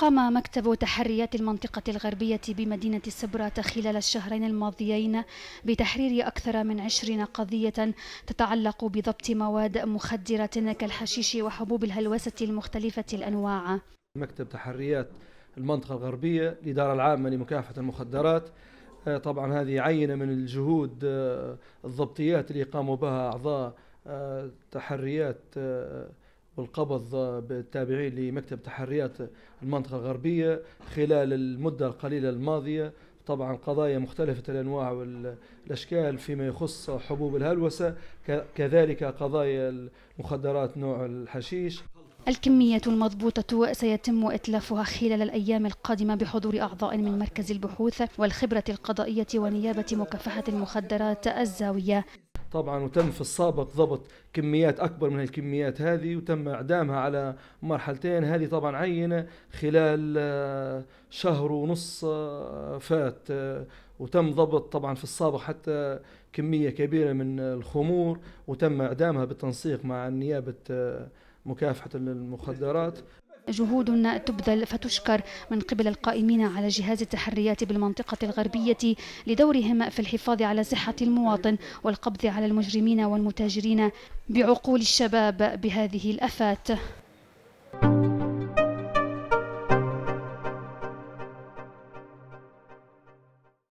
قام مكتب تحريات المنطقة الغربية بمدينة سبرات خلال الشهرين الماضيين بتحرير أكثر من عشرين قضية تتعلق بضبط مواد مخدرة كالحشيش وحبوب الهلوسة المختلفة الأنواع مكتب تحريات المنطقة الغربية الإدارة العامة لمكافحة المخدرات آه، طبعا هذه عينة من الجهود آه، الضبطيات اللي قاموا بها أعضاء آه، تحريات والقبض بالتابعين لمكتب تحريات المنطقة الغربية خلال المدة القليلة الماضية طبعا قضايا مختلفة الأنواع والأشكال فيما يخص حبوب الهلوسة كذلك قضايا المخدرات نوع الحشيش الكمية المضبوطة سيتم إتلافها خلال الأيام القادمة بحضور أعضاء من مركز البحوث والخبرة القضائية ونيابة مكافحة المخدرات الزاوية طبعا وتم في السابق ضبط كميات اكبر من الكميات هذه وتم اعدامها على مرحلتين هذه طبعا عينه خلال آه، شهر ونص آه، فات آه، وتم ضبط طبعا في السابق حتى كميه كبيره من الخمور وتم اعدامها بالتنسيق مع نيابه مكافحه المخدرات جهود تبذل فتشكر من قبل القائمين على جهاز التحريات بالمنطقة الغربية لدورهم في الحفاظ على صحة المواطن والقبض على المجرمين والمتاجرين بعقول الشباب بهذه الأفات